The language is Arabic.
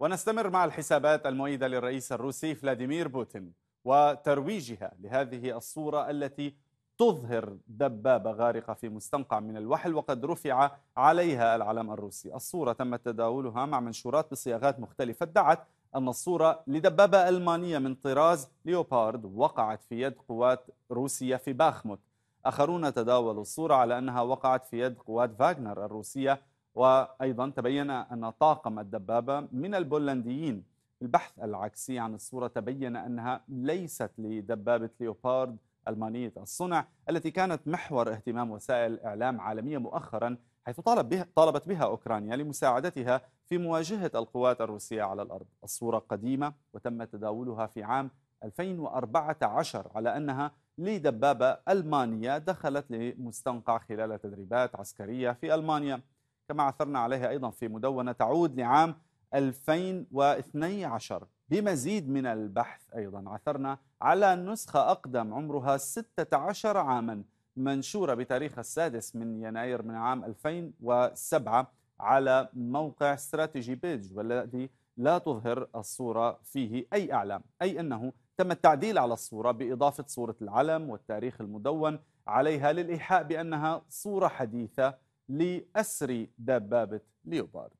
ونستمر مع الحسابات المؤيدة للرئيس الروسي فلاديمير بوتين وترويجها لهذه الصورة التي تظهر دبابة غارقة في مستنقع من الوحل وقد رفع عليها العلم الروسي الصورة تم تداولها مع منشورات بصياغات مختلفة ادعت أن الصورة لدبابة ألمانية من طراز ليوبارد وقعت في يد قوات روسية في باخموت آخرون تداولوا الصورة على أنها وقعت في يد قوات فاغنر الروسية وأيضا تبين أن طاقم الدبابة من البولنديين البحث العكسي عن الصورة تبين أنها ليست لدبابة ليوبارد ألمانية الصنع التي كانت محور اهتمام وسائل إعلام عالمية مؤخرا حيث طالب بها طالبت بها أوكرانيا لمساعدتها في مواجهة القوات الروسية على الأرض الصورة قديمة وتم تداولها في عام 2014 على أنها لدبابة ألمانية دخلت لمستنقع خلال تدريبات عسكرية في ألمانيا كما عثرنا عليها أيضا في مدونة تعود لعام 2012 بمزيد من البحث أيضا عثرنا على نسخة أقدم عمرها 16 عاما منشورة بتاريخ السادس من يناير من عام 2007 على موقع استراتيجي بيج والذي لا تظهر الصورة فيه أي أعلام أي أنه تم التعديل على الصورة بإضافة صورة العلم والتاريخ المدون عليها للإيحاء بأنها صورة حديثة لأسر دبابة ليوبارد